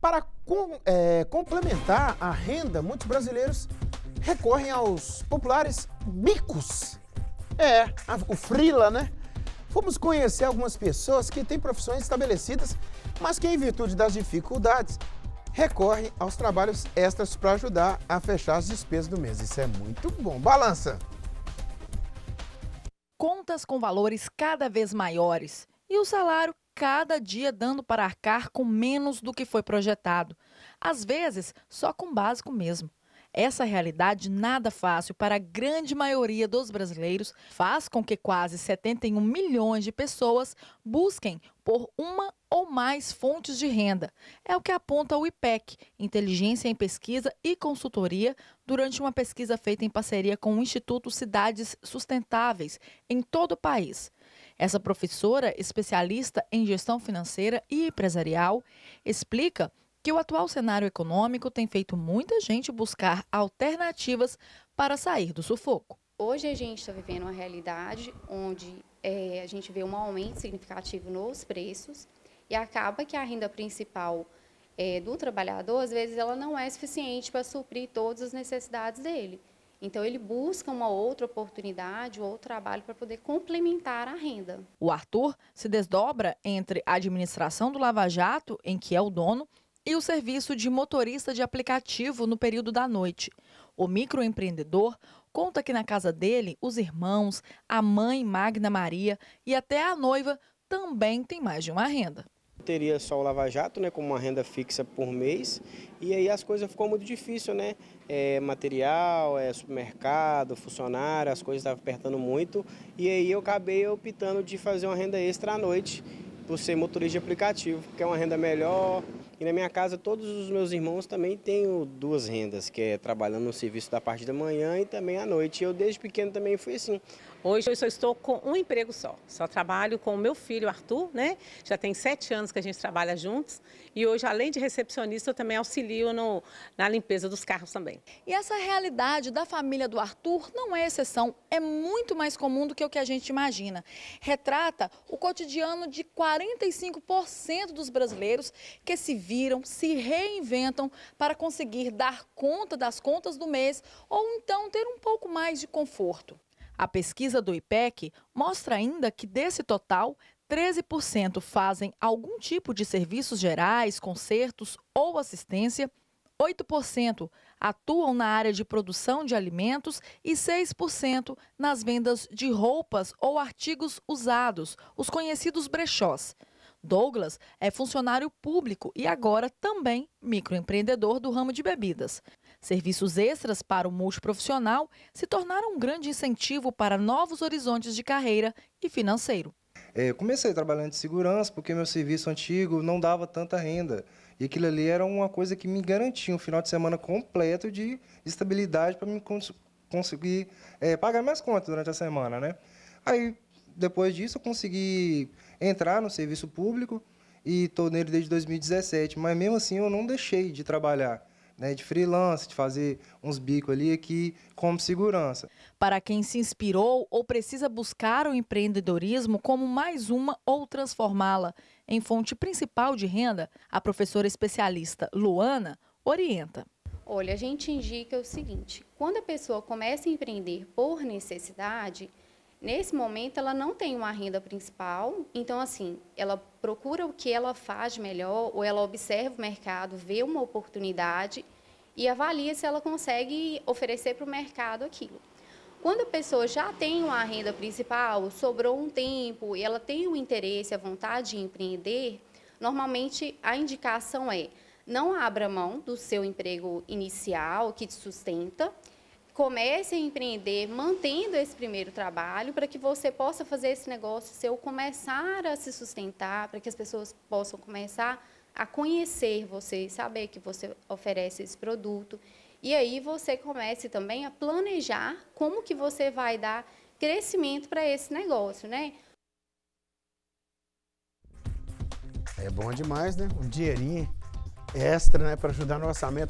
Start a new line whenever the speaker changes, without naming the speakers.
Para com, é, complementar a renda, muitos brasileiros recorrem aos populares bicos. É, a, o frila, né? Fomos conhecer algumas pessoas que têm profissões estabelecidas, mas que, em virtude das dificuldades, recorrem aos trabalhos extras para ajudar a fechar as despesas do mês. Isso é muito bom. Balança!
Contas com valores cada vez maiores e o salário cada dia dando para arcar com menos do que foi projetado. Às vezes, só com básico mesmo. Essa realidade nada fácil para a grande maioria dos brasileiros faz com que quase 71 milhões de pessoas busquem por uma ou mais fontes de renda. É o que aponta o IPEC, Inteligência em Pesquisa e Consultoria, durante uma pesquisa feita em parceria com o Instituto Cidades Sustentáveis em todo o país. Essa professora, especialista em gestão financeira e empresarial, explica que o atual cenário econômico tem feito muita gente buscar alternativas para sair do sufoco.
Hoje a gente está vivendo uma realidade onde é, a gente vê um aumento significativo nos preços e acaba que a renda principal é, do trabalhador, às vezes, ela não é suficiente para suprir todas as necessidades dele. Então, ele busca uma outra oportunidade, ou outro trabalho para poder complementar a renda.
O Arthur se desdobra entre a administração do Lava Jato, em que é o dono, e o serviço de motorista de aplicativo no período da noite. O microempreendedor conta que na casa dele, os irmãos, a mãe Magna Maria e até a noiva também têm mais de uma renda.
Teria só o Lava Jato, né, como uma renda fixa por mês, e aí as coisas ficou muito difícil, né? É, material, é, supermercado, funcionário, as coisas estavam apertando muito, e aí eu acabei optando de fazer uma renda extra à noite, por ser motorista de aplicativo, que é uma renda melhor, e na minha casa, todos os meus irmãos também têm duas rendas, que é trabalhando no serviço da parte da manhã e também à noite. Eu, desde pequeno, também fui assim. Hoje eu só estou com um emprego só. Só trabalho com o meu filho, Arthur, né? Já tem sete anos que a gente trabalha juntos. E hoje, além de recepcionista, eu também auxilio no, na limpeza dos carros também.
E essa realidade da família do Arthur não é exceção. É muito mais comum do que o que a gente imagina. Retrata o cotidiano de 45% dos brasileiros que se viram, se reinventam para conseguir dar conta das contas do mês ou então ter um pouco mais de conforto. A pesquisa do IPEC mostra ainda que desse total, 13% fazem algum tipo de serviços gerais, concertos ou assistência, 8% atuam na área de produção de alimentos e 6% nas vendas de roupas ou artigos usados, os conhecidos brechós. Douglas é funcionário público e agora também microempreendedor do ramo de bebidas. Serviços extras para o multiprofissional se tornaram um grande incentivo para novos horizontes de carreira e financeiro. É, comecei trabalhando de segurança porque meu serviço antigo não dava tanta renda. E aquilo ali era uma coisa que me garantia um final de semana completo de estabilidade para me cons conseguir é, pagar minhas contas durante a semana, né? Aí depois disso eu consegui entrar no serviço público e estou nele desde 2017. Mas mesmo assim eu não deixei de trabalhar. Né, de freelance, de fazer uns bicos ali aqui como segurança. Para quem se inspirou ou precisa buscar o empreendedorismo como mais uma ou transformá-la em fonte principal de renda, a professora especialista Luana orienta.
Olha, a gente indica o seguinte: quando a pessoa começa a empreender por necessidade, Nesse momento, ela não tem uma renda principal, então, assim, ela procura o que ela faz melhor, ou ela observa o mercado, vê uma oportunidade e avalia se ela consegue oferecer para o mercado aquilo. Quando a pessoa já tem uma renda principal, sobrou um tempo e ela tem o interesse, a vontade de empreender, normalmente a indicação é não abra mão do seu emprego inicial que te sustenta comece a empreender mantendo esse primeiro trabalho para que você possa fazer esse negócio seu começar a se sustentar, para que as pessoas possam começar a conhecer você, saber que você oferece esse produto. E aí você comece também a planejar como que você vai dar crescimento para esse negócio, né? É bom demais, né? Um dinheirinho extra, né, para ajudar no orçamento.